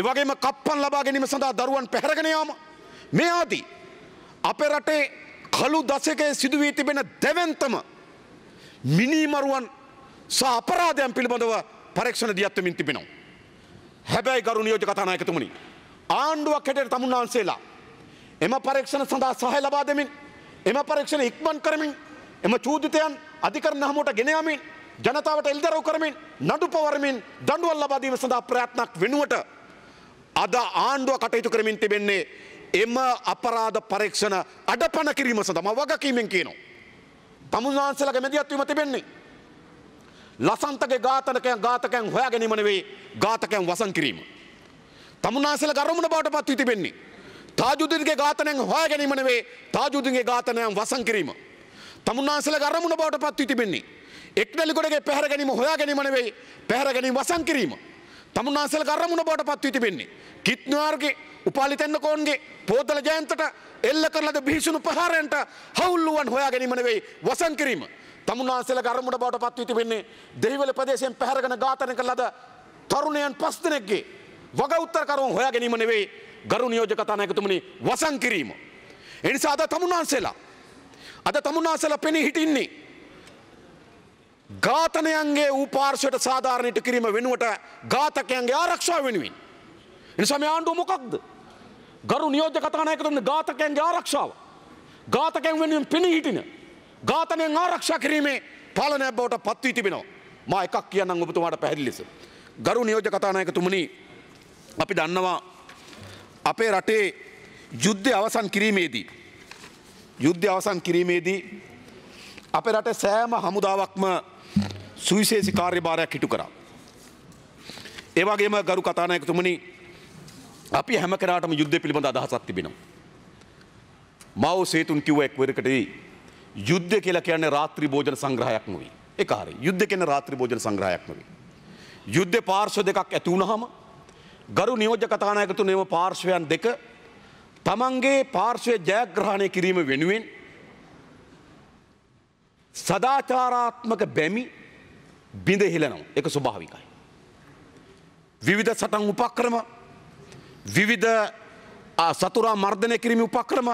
එවගේම කප්පන් ලබා ගැනීම සඳහා දරුවන් පැහැරගෙන යාම මේ ආදී අපේ රටේ කළු දශකයේ සිදුවී තිබෙන දැවැන්තම මිනීමරුවන් සහ අපරාධයන් පිළිබඳව පරීක්ෂණ දියත්වමින් තිබෙනවා. හැබැයි ගරු නියෝජක කතානායකතුමනි ආණ්ඩුවක් හැටියට තමුන්නාන්සේලා එම පරීක්ෂණ සඳහා සහාය ලබා දෙමින් එම පරීක්ෂණ ඉක්මන් කරමින් එම චූදිතයන් අධිකරණ හමුවට ගෙන යමින් ජනතාවට එල්දරව් කරමින් නඩු පවරමින් දඬුවම් ලබා දීම සඳහා ප්‍රයත්නක් වෙනුවට අද ආණ්ඩුව කටයුතු කරමින් තිබෙන්නේ එම අපරාධ පරීක්ෂණ අඩපන කිරීම සඳම වගකීමෙන් කියනවා. තමුන්වහන්සලක මැදිහත්වීම තිබෙන්නේ. ලසන්තගේ ඝාතනකයන් ඝාතකයන් හොයා ගැනීම නෙවෙයි ඝාතකයන් වසන් කිරීම. තමුන්වහන්සලක අරමුණ බවට පත් වී තිබෙන්නේ. තාජුදීන්ගේ ඝාතනයන් හොයා ගැනීම නෙවෙයි තාජුදීන්ගේ ඝාතනයන් වසන් කිරීම. තමුන්වහන්සලක අරමුණ බවට පත් වී තිබෙන්නේ. එක්නලිකොඩගේ පැහැර ගැනීම හොයා ගැනීම නෙවෙයි පැහැර ගැනීම වසන් කිරීම. තමුන් අසල කරමුණ බෝට පත්ව තිබෙන්නේ. කිත්නවාර්ගේ උපාලිතෙන්න්න කෝන්ගේ පෝතල ජයන්තට එල්ල කරලද භීෂණු පහරෙන්ට හවුල්ලුවන් හොයා ගැනීමනවෙයි වසන් කිරීම. තමුන්නාසල කරමුණ බවට පත්ව තිබෙන්නේ දෙහිවල ප්‍රදේශයෙන් පැහරගෙන ඝාතනය කළද තරුණයන් පස් දෙනෙක්ගේ වග උත්තර කරුවන් හොයා ගැනීම නෙවෙයි ගරු නියෝජක තනායකතුමනි වසන් කිරීම. එනිසා අද තමුන්නාන්සලා අද තමුන්නාසලා පෙනී හිටින්නේ ඝාතනයන්ගේ ඌපාර්ශයට සාධාරණයට කිරීම වෙනුවට ඝාතකයන්ගේ ආරක්ෂා වෙනුවෙන්. එනිසා මේ ආණ්ඩුව මොකක්ද? ගරු නියෝජ්‍ය කතානායකතුමනි ඝාතකයන්ගේ ආරක්ෂාව. ඝාතකයන් වෙනුවෙන් පෙනී හිටින ඝාතනයෙන් ආරක්ෂා කිරීමේ පාලනය බවට පත් වී තිබෙනවා. මා එකක් කියන්නම් ඔබතුමාට පැහැදිලි ලෙස. ගරු නියෝජ්‍ය කතානායකතුමනි අපි දන්නවා අපේ රටේ යුද්ධය අවසන් කිරීමේදී යුද්ධය අවසන් කිරීමේදී අපේ රටේ සෑම හමුදාවක්ම සුවිශේෂි කාර්යභාරයක් හිටු කරා. ඒවාගේම ගරු කතානායකතුමනි අපි හැම කරාටම යුද්ධ පිළිබඳ අදහසක් තිබෙනවා. මව සේතුන් කිව්ව එක්වරකටදී යුද්ධ කියලා කියන්නේ රාත්‍රී භෝජන සංග්‍රහයක් නෙවෙයි. ඒක හරි. යුද්ධ කියන්නේ රාත්‍රී භෝජන සංග්‍රහයක් නෙවෙයි. යුද්ධ පාර්ශ්ව දෙකක් ඇති වුනහම ගරු නියෝජ්‍ය කතානායකතුමනි මේ පාර්ශ්වයන් දෙක තමන්ගේ පාර්ශ්වය ජයග්‍රහණය කිරීම වෙනුවෙන් සදාචාරාත්මක බැමි බිඳ හිලනවා එක ස්වභාවිකයි. විවිධ සටන් උපක්‍රම විවිධ සතුරා මර්ධනය කිරීම උපක්‍රම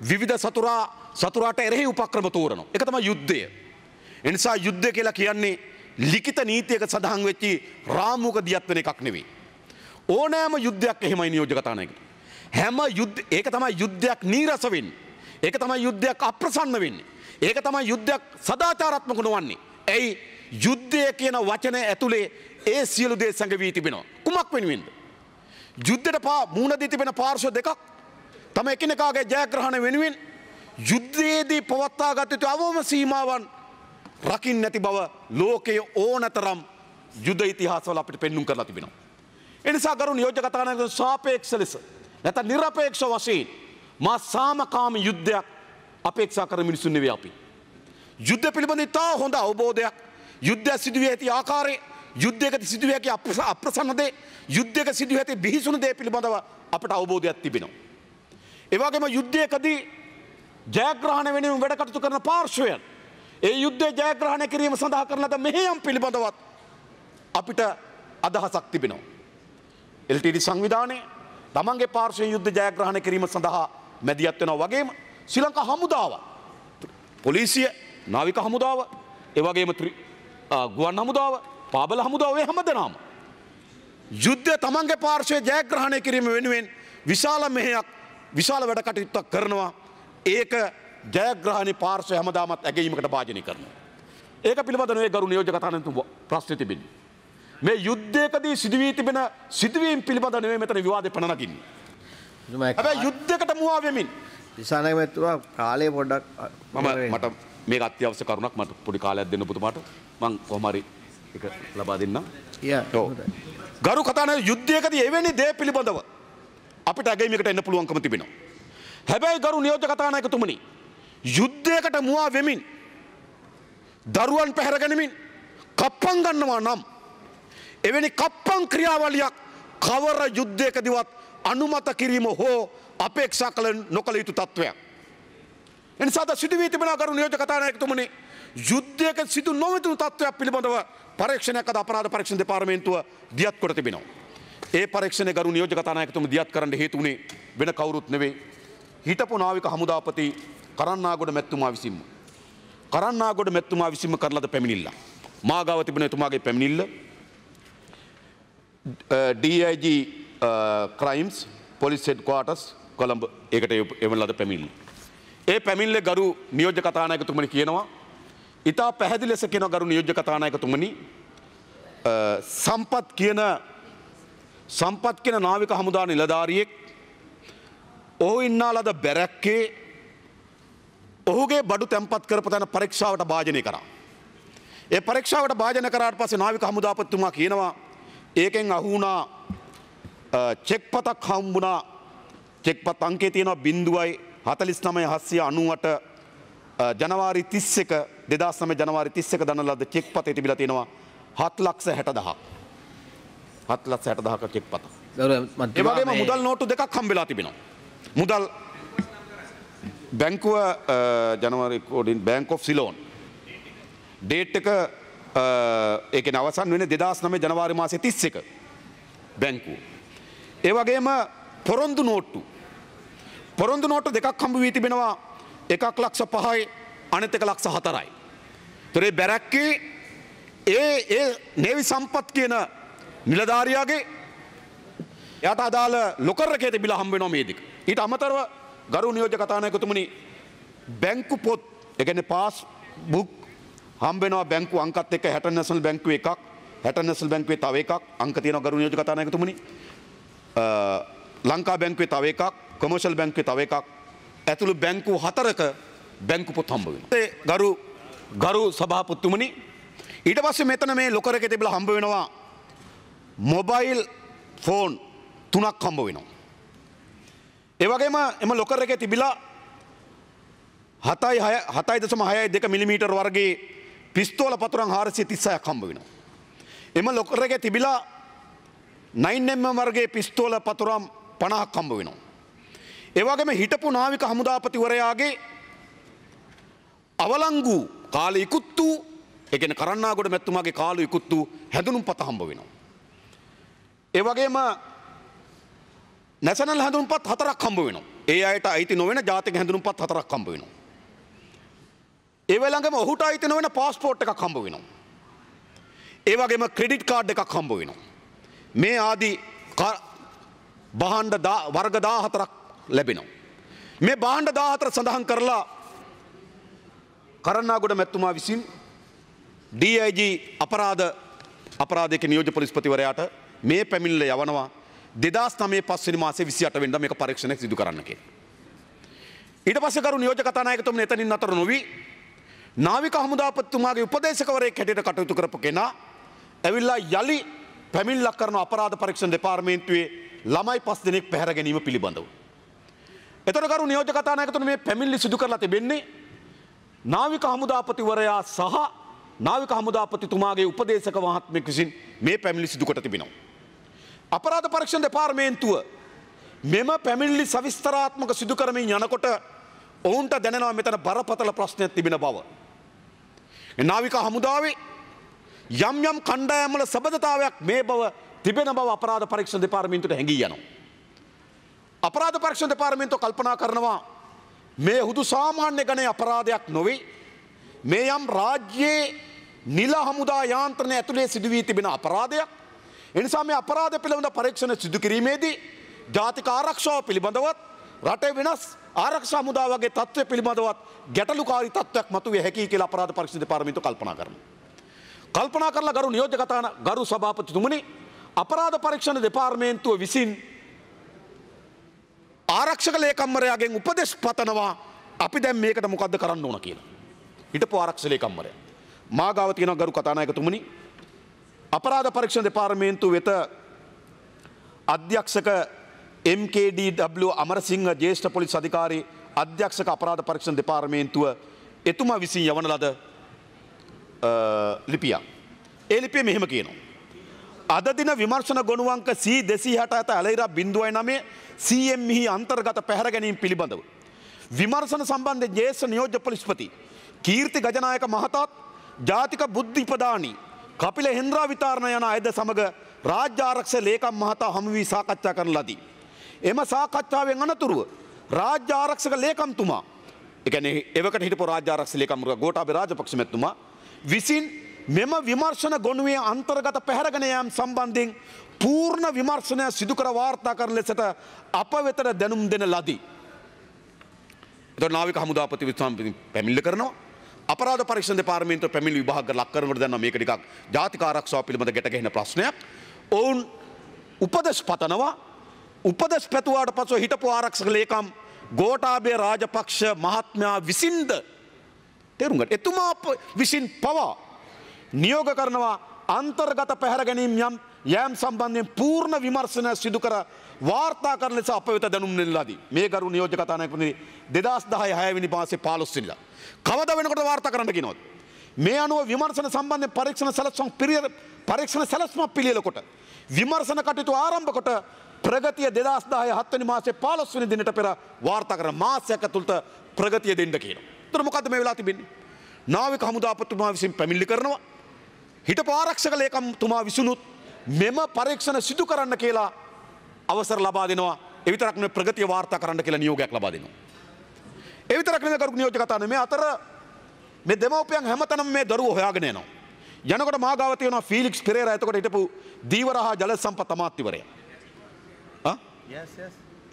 විවිධ සතුරා සතුරාට එරෙහි උපක්‍රම තෝරනවා. එක තමයි යුද්ධය. එනිසා යුද්ධය කියලා කියන්නේ ලිඛිත නීතියක සඳහන් වෙච්චි රාමුක දියත් වෙන එකක් නෙවෙයි. ඕනෑම යුද්ධයක් එහෙමයි නියෝජ්‍ය කතානායකට. හැම යුද්ධ ඒක තමයි යුද්ධයක් නීරස වෙන්නේ. ඒක තමයි යුද්ධයක් අප්‍රසන්න වෙන්නේ. ඒක තමයි යුද්ධයක් සදාචාරාත්මක නොවන්නේ. ඇයි යුද්ධය කියන වචනය ඇතුළේ ඒ සියලු දේ සඟවී තිබෙනවා. කුමක් වෙනුවෙන්ද. යුද්ධට පා මූුණදී තිබෙන පාර්ශව දෙකක් තම එකනකාගේ ජයග්‍රහණ වෙනුවෙන් යුද්ධයේදී පවත්තා ගතයුතු අවම සීමාවන් රකින් නැති බව ලෝකයේ ඕනතරම් යුද ඉතිහාසවල අපිට පෙන්නුම් කරලා තිබෙනවා. එනිසා ගරු නියෝජ කතානක සාපේක්ෂ ලෙස නැත නිරපේක්ෂ වශයෙන් මා සාමකාම යුද්ධයක් අපේක්ෂා කර මිනිසුන් නෙවේ අපි. යුද්ධ පිළිබඳ ඉතා හොඳ අවබෝධයක් යුද්ධ සිදුව ඇති ආකාරය යුද්ධක සිදුවකි අපස අප්‍රසන්නදේ යුද්ධක සිදුව ඇති බිහිසුන දේ පිළිබඳව අපට අවබෝධයක් තිබෙනවා. එවාගේම යුද්ධයකදී ජයග්‍රහණ වෙනුවෙන් වැඩ කටතු කරන පාර්ශවයන්. ඒ යුද්ධ ජයග්‍රහණය කිරීම සඳහා කරනද මෙහෙයම් පිළිබඳවත් අපිට අදහසක් තිබෙනවා. එල්ටඩි සංවිධානය තමන්ගේ පාර්ශය යුද්ධ ජයග්‍රහණ කිරීම සඳහා මැදිියත් වෙනවා වගේම ශ්‍රී ලංකා හමුදාව. පොලිසිය නාවික හමුදාව එවගේම ගුවන් හමුදාව පාබල හමුදාවේ හැමදනාම. යුද්ධ තමන්ගේ පාර්ශවය ජයග්‍රහණය කිරීම වෙනුවෙන් විශාල මෙහයක් විශාල වැඩ කටයුත්තක් කරනවා ඒක ජයග්‍රහණි පාර්ශවය හැමදාමත් ඇගීමකට භාජනය කරන. ඒක පිළිබඳව ගරු නියෝජ කතානතු ප්‍රශ්න තිබින්. මේ යුද්ධයකදී සිදුවී තිබෙන සිදුවීම් පිළිබඳ නෙවෙයි මෙතන විවාදේ පනනගින්. හැබැයි යුද්ධයකට මුවා වෙමින් දිසානායකතුමා කාලේ පොඩ්ඩක් මම මට මේ අත්‍යවශ්‍ය කරුණක් මට පොඩි කාලයක් දෙන්න පුතුමාට මං කොහමරි එක ලබා දෙන්නම් ගරු කතාන යුද්ධයකදී එවැනි දේ පිළිබඳව අපිට ඇගීමකට එන්න පුළුවන්කම තිබෙනවා. හැබැයි ගරු නියෝජ්‍ය කතානායකතුමනි යුද්ධයකට මුවා වෙමින් දරුවන් පැහැරගැනමින් කප්පන් ගන්නවා නම් එවැනි කප්පන් ක්‍රියාවලියක් කවර යුද්ධයකදිවත් අනුමත කිරීම හෝ අපේක්ෂා කළ නොකළ යුතු තත්ත්වයක්. එනිසාද සිදුවී තිබෙන කරු නියෝජ කතානායකතුමනි යුද්ධයක සිදු නොවතුණු තත්ත්වයක් පිළිබඳව පරීක්ෂණයක් අද අපරාධ පරීක්ෂණ දෙපාර්තමේන්තුව දියත් කොට තිබෙනවා. ඒ පරීක්ෂණයේ ගරු නියෝජක කතානායකතුම දියත් කරන්න හේතු වුණේ වෙන කවුරුත් නෙවෙයි. හිටපු නාවික හමුදාපති කරන්නාගොඩ මැතිතුමා විසින්ම. කරන්නාගොඩ මැතිතුමා විසින්ම කරලද පැමිණිල්ල. මාගාව තිබෙන එතුමාගේ පැමිණිල්ල DIG crimes police headquarters Colombo ඒකට එවන ලද පැමිණිල්ල. ඒ පැමිල්ල ගරු නියෝජ කතානායකතුමනි කියනවා. ඉතා පැහැදි ලෙස කියෙන ගරු නියෝජ කතානායකතුමනි සම්පත් කියන සම්පත් කියෙන නාවික හමුදා නිලධාරියෙක් ඔහු ඉන්නා ලද බැරැක්කේ ඔහුගේ බඩු තැන්පත් කරප තැන පරීක්ෂාවට භාජනය කරා. ඒ පරීක්ෂාවට භාජන කරාට පස්සේ නාවික හමුදාපත්තුමා කියනවා ඒකෙන් අහුුණා චෙක්පතක් හම්බුණා චෙක්පත් අංකේ තියෙනවා බින්දුවයි හතලිස් නමය හස්සිය අනුවට ජනවාරි තිස්සක දෙදස්නම ජනවාරි තිස්සක දනලද චෙක් පත තිබිල තියෙනවා හත් ලක්ස හැට දහක් හත් ලක්ස හැට දහක චෙක් පත ඒවගේම මුදල් නෝට්ටු දෙකක් හම්බෙලා තිබෙනවා. මුදල් බැංකුව ජනවරිකෝඩින් බැංකෝ් සිලෝන් ඩේට් එක ඒක නවසන් වෙන දෙදස් නම ජනවාරි මාසය තිස්සක බැංකූ. ඒවගේම පොරොන්දු නෝට්ටු පොරොන්දු නෝට දෙකක් හම්බ වී තිබෙනවා එකක් ලක්ෂ පහයි අනතක ලක්ෂ හතරයි. තුරේ බැරැක්කේ ඒ ඒ නෙවි සම්පත් කියන නිලධාරයාගේ යට අදාළ ලොකරකේ තිබිලා හම්බ නොමේදික. ඊට අමතරව ගරු නියෝජ කතානයකතුමනි බැංකු පොත් එකන පාස් බුක් හම්බෙනවා බැංකු අංකත් එක හැට නැසල් බැංකුව එකක් හැට නැසල් බැංකුවේ තව එකක් අංක තියෙන ගරු නියෝජ කතානයකතුමනි ලංකා බැංකුවේ තව එකක් කොමර්ශල් බැංකේ තව එකක් ඇතුළු බැංකු හතරක බැංකු පොත් හම්බ වෙනවා. ඒ ගරු ගරු සභාපතිතුමනි ඊට පස්සේ මෙතන මේ ලොකරකේ තිබිලා හම්බ වෙනවා මොබයිල් ෆෝන් තුනක් හම්බ වෙනවා. ඒ වගේම එම ලොකර් එකේ තිබිලා 7යි 7.62 මිලිමීටර් වර්ගයේ පිස්තෝල පතුරන් 436ක් හම්බ වෙනවා. එම ලොකර් එකේ තිබිලා 9mm වර්ගයේ පිස්තෝල පතුරම් 50ක් හම්බ වෙනවා. ඒවගේම හිටපු නාවික හමුදාපතිවරයාගේ අවලංගු කාල ඉකුත්තු එකන කරන්නාගොඩ මැත්තුමාගේ කාලු ඉකුත්තු හැඳුනුම් පත හම්බ වෙනවා. ඒවගේම නැසනල් හැඳුම් පත් හතරක් හම්බ වෙනවා ඒ අයට අයිති නොවෙන ජාතික හැඳුම් පත් හතරක් හම්බ වෙනවා. ඒවලඟම ඔහුට අයිති නොවෙන පාස්පෝට් එකක් හම්බ වෙනවා. ඒවගේම ක්‍රෙඩිට් කාඩ් එකක් හම්බ වෙනවා. මේ ආදී බහන්ඩ වර්ග දාහතරක් ලැබෙනවා. මේ බාණ්ඩ දාහතර සඳහන් කරලා කරන්නාගොඩ මැත්තුමා විසින් DIG අපරාධ අපරාධයක නියෝජ පොලිස්පතිවරයාට මේ පැමිල්ල යවනවා දෙදස් නමේ පස්සනි මාසේ විසි අට වෙන්ඩ මේ පරීක්ෂණයක් සිදු කරන්න කිය. ඉට පසකරු නියෝජ කතානායකතුම එතනින් අතර නොවී නාවික හමුදාපත්තුමාගේ උපදේශකවරේ කැටට කටයුතු කරපු කෙනා ඇවිල්ලා යළි පැමිල්ලක් කරන අපරාධ පරීක්ෂණ දෙපාර්මේන්තුවේ ළමයි පස් දෙනෙක් පැහැර ගැනීම පිළිබඳව. එතරකරු නියෝජ කතානයකතුන මේ පැමිල්ලි සිදු කරලා තිබෙන්නේ නාවික හමුදාපතිවරයා සහ නාවික හමුදාපතිතුමාගේ උපදේශක මහත්මෙක් විසින් මේ පැමිලි සිදුකොට තිබෙනවා. අපරාධ පරීක්ෂණ දෙපාර්තමේන්තුව මෙම පැමිණිලි සවිස්තරාත්මක සිදු කරමින් යනකොට ඔවුන්ට දැනෙනවා මෙතන බරපතල ප්‍රශ්නයක් තිබෙන බව. නාවික හමුදාවේ යම් යම් කණ්ඩායම්වල සබඳතාවයක් මේ බව තිබෙන බව අපරාධ පරීක්ෂණ දෙපාර්තමේන්තුවට හැඟී යනවා. අපරාධ පරක්ෂණ දෙපාර්තමේන්තුව කල්පනා කරනවා මේ හුදු සාමාන්‍ය ගණයේ අපරාධයක් නොවේ මේ යම් රාජ්‍යයේ නිල හමුදා යාන්ත්‍රණය ඇතුළේ සිදුවී තිබෙන අපරාධයක්. එනිසා මේ අපරාධ පිළිබඳ පරීක්ෂණ සිදු කිරීමේදී ජාතික ආරක්ෂාව පිළිබඳවත් රටේ වෙනස් ආරක්ෂා හමුදා වගේ තත්ත්ව පිළිබඳවත් ගැටලුකාරී තත්ත්වයක් මතුවේ හැකියි කියලා අපරාධ පරීක්ෂණ දෙපාර්තමේන්තුව කල්පනා කරනවා. කල්පනා කරලා ගරු නියෝජ්‍ය කතාන ගරු සභාපතිතුමනි අපරාධ පරීක්ෂණ දෙපාර්තමේන්තුව විසින් ආරක්ෂක ලේකම්මරයාගෙන් උපදෙස් පතනවා අපි දැන් මේකට මොකක්ද කරන්න ඕන කියලා. හිටපු ආරක්ෂක ලේකම්මරය. මාගාව තියෙන ගරු කතානායකතුමනි අපරාධ පරීක්ෂණ දෙපාර්තමේන්තුව වෙත අධ්‍යක්ෂක MKDW අමරසිංහ ජ්‍යෙෂ්ඨ පොලිස් අධිකාරී අධ්‍යක්ෂක අපරාධ පරීක්ෂණ දෙපාර්තමේන්තුව එතුමා විසින් යවන ලද ලිපියක්. ඒ ලිපිය මෙහෙම කියනවා. අද දින විමර්ශන ගොනුවන්ක සී දෙසී හට ඇත ඇලයිරා බිඳුවයි නමේ සීයෙන් මිහි අන්තර්ගත පැහැර ගැනීම පිළිබඳව. විමර්ශන සම්බන්ධ ජේෂ නියෝජ්‍ය පොලිස්පති. කීර්ති ගජනායක මහතාත් ජාතික බුද්ධිපදානී. කපිල හෙන්ද්‍රා විතාරණ යන අයද සමඟ රාජ්‍යාරක්ෂ ලේකම් මහතා හමුවී සාකච්ඡා කරන ලදී. එම සාකච්ඡාවෙන් අනතුරුව රාජ්‍යාරක්ෂක ලේකම්තුමා එකන එවකට හිට රාජාරක්ෂ ලේකම්ර ගෝටාබ රාජපක්ෂමැත්තුමා විසින් මෙම විමර්ශන ගොනුවේ අන්තර්ගත පැහැරගෙන යාම් සම්බන්ධයෙන් පූර්ණ විමර්ශනය සිදුකර වාර්තා කර ලෙසට අප වෙතට දැනුම් දෙන ලදී. එත නාවික හමුදාපති විස්ථාම් පැමිල්ල කරනවා අපරාධ පරීක්ෂණ දෙපාර්තමේන්තුව පැමිණිලි විභාග ලක් කරනකොට දැන් මේක ටිකක් ජාතික ආරක්ෂාව පිළිබඳ ගැටගැහෙන ප්‍රශ්නයක්. ඔවුන් උපදෙස් පතනවා උපදෙස් පැතුවාට පසු හිටපු ආරක්ෂක ලේකම් ගෝඨාභය රාජපක්ෂ මහත්මයා විසින්ද තේරුම් ගන්න. එතුමා විසින් පවා නියෝග කරනවා අන්තර්ගත පැහැර ගැනීම් යම් යෑම් සම්බන්ධයෙන් පූර්ණ විමර්ශනය සිදු කර වාර්තා කරන ලෙස අප වෙත දැනුම් නෙල්ලාදී මේ ගරු නියෝජ්‍ය කතානායකතුමනි 2010 6 වෙනි මාසේ 15 වෙනිදා කවද වෙනකොට වාර්තා කරන්න කියනවද මේ අනුව විමර්ශන සම්බන්ධයෙන් පරීක්ෂණ සැලසුම් පිළියෙල පරීක්ෂණ සැලසුමක් පිළියෙලකොට විමර්ශන කටයුතු ආරම්භ කොට ප්‍රගතිය 2010 7 වෙනි මාසේ 15 වෙනි දිනට පෙර වාර්තා කරන මාසයක් ඇතුළත ප්‍රගතිය දෙන්න කියනවා. එතකොට මොකද්ද මේ වෙලා තිබෙන්නේ? නාවික හමුදාපතිතුමා විසින් පැමිණිලි කරනවා. හිට පාරක්ෂක ලේකම් තුමා විසුණුත් මෙම පරීක්ෂණ සිදු කරන්න කියලා අවසර ලබා දෙනවා එවිතරක්න ප්‍රගතිය වාර්තා කරන්න කියලා නියෝගයක් ලබා දෙනවා. එවිතරක්න කරු නියෝජ කතාන මේ අතර මේ දෙමවපියන් හැමතනම් මේ දරුව හොයාගෙන යනවා. යනකොට මාගාවතය වන ෆිලික්ස් පෙරේර ඇතකොට හිටපු දීවරහා ජල සම්පත අමාත්‍යවරය.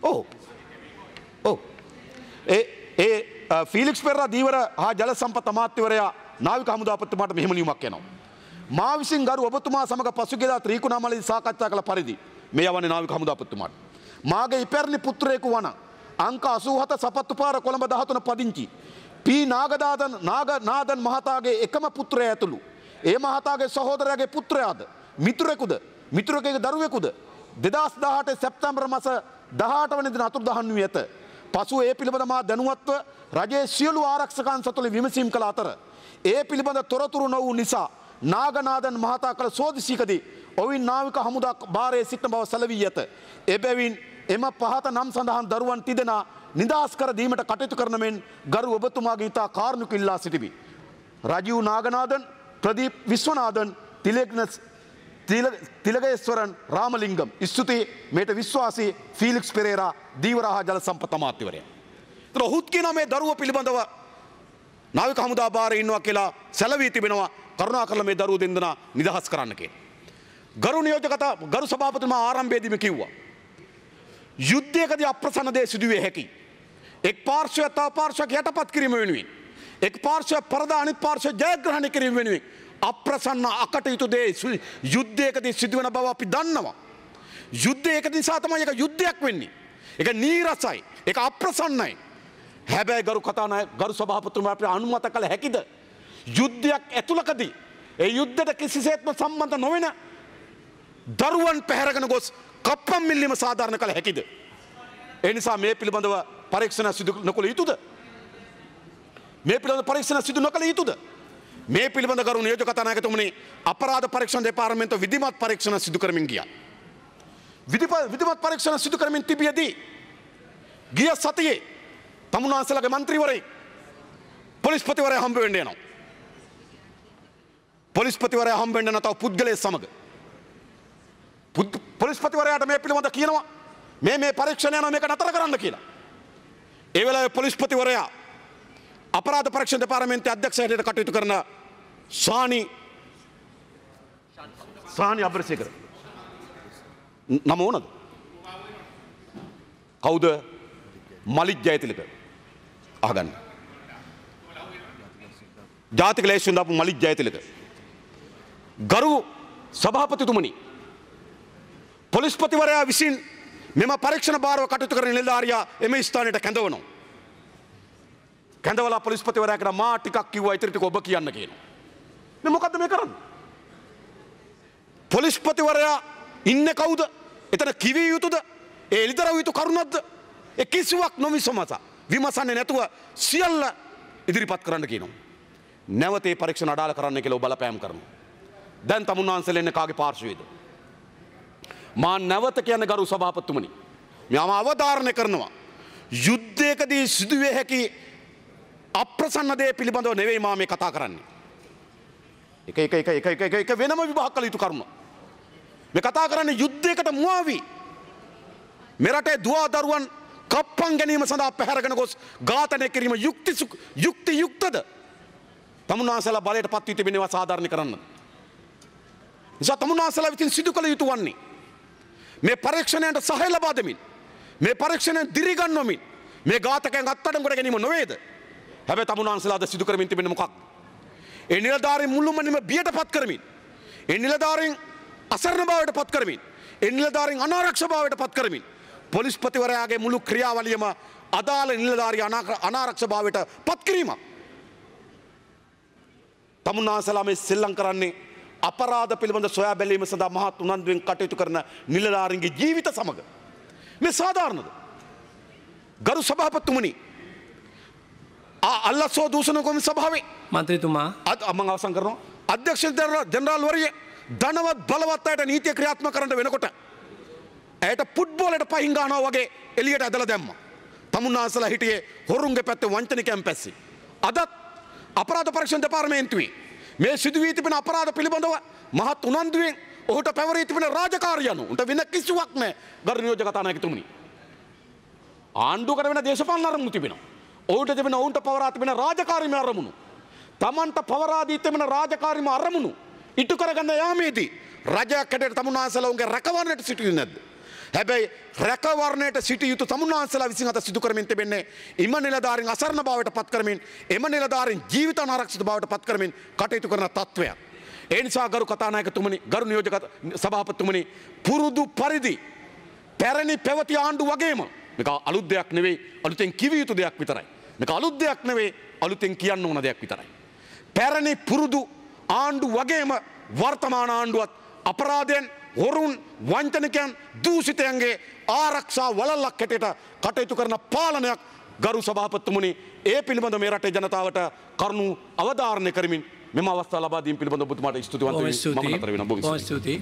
ඕ ඕ ඒ ඒ ෆිලික්ස් පෙරා දීවර හා ජල සම්පත අමාත්‍යවරයා නාවික හමුදාපත්තුමාට මෙහෙම ලියුමක් යනවා. මා විසින් ගරු ඔබතුමා සමඟ පසුගියදා ත්‍රීකුණාමලදී සාකච්ඡා කළ පරිදි මේ යවන්නේ නාවික හමුදාපතිතුමාට. මාගේ ඉපැරණි පුත්‍රයෙකු වන අංක 87 සපත්තුපාර කොළඹ 13 පදිංචි පී නාගදාදන් නාගනාදන් මහතාගේ එකම පුත්‍රයා ඇතුළු ඒ මහතාගේ සහෝදරයාගේ පුත්‍රයාද මිතුරෙකුද මිතුරකගේ දරුවෙකුද දෙදස් දහට සැප්තැම්බර් මස දහට වනදි නතුර දහන් වී ඇත. පසු ඒ පිළිබඳ මා දැනුවත්ව රජයේ සියලු ආරක්ෂකන් සතුළි විමසීම් කළ අතර. ඒ පිළිබඳ තොරතුරු නොවූ නිසා නාගනාදන් මහතා කළ සෝදිසිකදී ඔවින් නාවික හමුදක් භාරය සිටන බව සැලවී ඇත. එබැවින් එම පහත නම් සඳහන් දරුවන් තිදෙනා නිදහස් කර දීමට කටයුතු කරන මෙන් ගරු ඔබතුමාගේ ඉතා කාරණුක ඉල්ලා සිටිබි. රජීව් නාගනාදන් ප්‍රදීප් විශ්වනාදන් තිලෙක්න තිලගේස්වරන් රාමලිංගම් ස්තුති මේට විශ්වාසී ෆිලික්ස් පෙරේරා දීවරහා ජල සම්පතමාත්‍යවරය. ොහුත් කියන මේ දරුව පිළිබඳව නාවික හමුදා භාර ඉන්නවා කියලා සැලවී තිබෙනවා කරුණා කරලා මේ දරුවෝ දෙන්දෙනා නිදහස් කරන්න කියලා. ගරු නියෝජකත ගරු සභාපතිතුමා ආරම්භයේදීම කිව්වා. යුද්ධයකදී අප්‍රසන්න දේ සිදුවේ හැකි. එක් පාර්ශවයක් තව පාර්ශවයක් යටපත් කිරීම වෙනුවෙන් එක් පාර්ශවයක් පරදා අනිත් පාර්ශවය ජයග්‍රහණය කිරීම වෙනුවෙන් අප්‍රසන්න අකටයුතු දේ යුද්ධයකදී සිදුවන බව අපි දන්නවා. යුද්ධයක නිසා තමයි ඒක යුද්ධයක් වෙන්නේ. ඒක නීරසයි. ඒක අප්‍රසන්නයි. හැබැයි ගරු කතානාය ගරු සභාපතුමා අපට අනුමත කළ හැකිද. යුද්ධයක් ඇතුළකදී. ඒ යුද්ධට කිසිසේත්ම සම්බන්ධ නොවෙන දරුවන් පැහැරගෙන ගොස් කප්පම් මිල්ලිම සාධාරණ කළ හැකිද. එනිසා මේ පිළිබඳව පරීක්ෂණ සිදු නොකළ යුතුද. මේ පිළිබඳ පරීක්ෂණ සිදු නොකළ යුතුද. මේ පිළිබඳ කරු නියෝජ කතනායකතුමනි අපරාධ පරීක්ෂණ දෙපාර්තමේන්තුව විධිමත් පරීක්ෂණ සිදු කරමින් ගියා. විධිමත් පරීක්ෂණ සිදු කරමින් තිබියදී ගිය සතියේ තමුණවාසලගේ මන්ත්‍රීවරයි පොලිස්පතිවරය හම්බවෙන්ඩේ නවා. පොලිස්පතිවරය හම්බෙන්ඩ නතාව පුද්ගලය සමඟ. පොලිස්පතිවරයට මේ පිළිබඳ කියනවා මේ මේ පරීක්ෂණය යන මේක නතර කරන්න කියලා. ඒ වෙලාවේ පොලිස්පතිවරයා අපරාධ පරීක්ෂණ දෙපාර්තමේන්තුවේ අධ්‍යක්ෂ හැටියට කටයුතු කරන සානි සානි අබ්‍රසේකර නම ඕනද? කවුද? මලික් ජයතිලක. අහගන්න. ජාතික ලේසියෙන් දාපු මලික් ජයතිලක. ගරු සභාපතිතුමනි පොලිස්පතිවරයා විසින් මෙම පරීක්ෂණ භාරව කටයුතු කරන නිලධාරියා එම ස්ථානයට කැඳවනවා. කැඳවලා පොලිස්පතිවරයාකට මා ටිකක් කිව්වා ඉතින් ටික ඔබ කියන්න කියනවා. මේ මොකද්ද මේ කරන්නේ? පොලිස්පතිවරයා ඉන්නේ කවුද? එතන කිවිය යුතුද? ඒ එලිදරව් යුතු කරුණක්ද? ඒ කිසිවක් නොමිසමසා විමසන්නේ නැතුව සියල්ල ඉදිරිපත් කරන්න කියනවා. නැවතේ පරීක්ෂණ අඩාල කරන්න කියලා බලපෑම් කරනවා. දැන් තමුන් වහන්සේලා ඉන්නේ කාගේ පාර්ශවයේද? මා නැවත කියන්නේ ගරු සභාපතිතුමනි. මම අවධාරණය කරනවා. යුද්ධයකදී සිදුවේ හැකි අප්‍රසන්න දේ පිළිබඳව නෙවෙයි මා මේ කතා කරන්නේ. එක එක එක එක එක එක එක වෙනම විභාග කළ යුතු කරුණු. මේ කතා කරන්නේ යුද්ධයකට මුවා වී මෙරටේ දුවා දරුවන් කප්පන් ගැනීම සඳහා පැහැරගෙන ගොස් ඝාතනය කිරීම යුක්ති යුක්ති යුක්තද තමුණවාසලා බලයට පත්වී තිබෙනවා සාධාරණ කරන්න. නිසා තමුණවාසලා විසින් සිදු කළ යුතු වන්නේ මේ පරීක්ෂණයට සහය ලබා දෙමින් මේ පරීක්ෂණයෙන් දිරිගන්වමින් මේ ඝාතකයන් අත්අඩංගුවට ගැනීම නොවේද? හැබැයි තමුණවාසලාද සිදු කරමින් තිබෙන මොකක්? ඒ නිලධාරීන් මුළුමනින්ම බියටපත් කරමින් ඒ නිලධාරීන් අසරණ බවට පත් කරමින් ඒ නිලධාරීන් අනාරක්ෂ බවට පත් කරමින් පොලිස්පතිවරයාගේ මුළු ක්‍රියාවලියම අදාළ නිලධාරී අනාරක්ෂභාවයට පත්කිරීම. තමුන්නාසලා මේ සෙල්ලං කරන්නේ අපරාධ පිළිබඳ සොයා බැලීම සඳහා මහත් උනන්දුවෙන් කටයුතු කරන නිලධාරීන්ගේ ජීවිත සමග. මේ සාධාරණද. ගරු සභාපත්තුමනි අල්ලස්සෝ දූෂණ කොමි සභාවේ මන්ත්‍රතුමා අත් අමං අවසන් කරනවා අධ්‍යක්ෂ ජනරාල්වරිය ධනවත් බලවත් අයට නීතිය ක්‍රියාත්ම කරට වෙනකොට ඇයට පුඩ්බෝලට පහින් ගානවා වගේ එලියට ඇදල දැම්ම. තමුන්නාසල හිටියේ හොරුන්ගේ පැත්තේ වංචනිකැම් පැස්සි. අදත් අපරාධ පරක්ෂණ දෙපාර්මේන්තුවයි. මේ සිදුවී තිබෙන අපරාධ පිළිබඳව මහත් උනන්දුවෙන් ඔහුට පැවරී තිබෙන රාජකාරියනු උට වෙන කිසිවක් නෑ ගරු නියෝජ කතානායකතුමනි. ආණ්ඩුකට වෙන දේශපාලන අරමුණු තිබෙනවා. ඔහුට තිබෙන ඔවුන්ට පවරා තිබෙන රාජකාරීම අරමුණු. Tamanට පවරා දී තිබෙන රාජකාරීම අරමුණු ඉටු කරගන්න යාමේදී රජයක් හැටියට තමුන්නාසලා උන්ගේ රැකවරණයට සිටියේ නැද්ද? හැබැයි රැකවරණයට සිට යුතු තමුන්වහන්සලා විසින් අත සිදු කරමින් තිබෙන්නේ එම නිලධාරීන් අසරණ බවට පත් කරමින් එම නිලධාරීන් ජීවිත අනාරක්ෂිත බවට පත් කරමින් කටයුතු කරන තත්ත්වයක්. ඒ නිසා ගරු කතානායකතුමනි ගරු නියෝජක සභාපතිතුමනි පුරුදු පරිදි පැරණි පැවති ආණ්ඩු වගේම මේක අලුත් දෙයක් නෙවෙයි අලුතෙන් කිව යුතු දෙයක් විතරයි. මේක අලුත් දෙයක් නෙවෙයි අලුතෙන් කියන්න ඕන දෙයක් විතරයි. පැරණි පුරුදු ආණ්ඩු වගේම වර්තමාන ආණ්ඩුවත් අපරාධයෙන් හොරුන් වංචනකයන් දූෂිතයන්ගේ ආරක්ෂා වලල්ලක් හැටට කටයුතු කරන පාලනයක් ගරු සභාපත්තුමුණි ඒ පිළිබඳ මේ රටේ ජනතාවට කරුණු අවධාරණය කරමින් මෙම අවස්ථා ලබාදීන් පිළිබඳ ඔබතුමාට ස්තුතිවන්ත වෙනවා මම නතර වෙනවා ස්තුතියි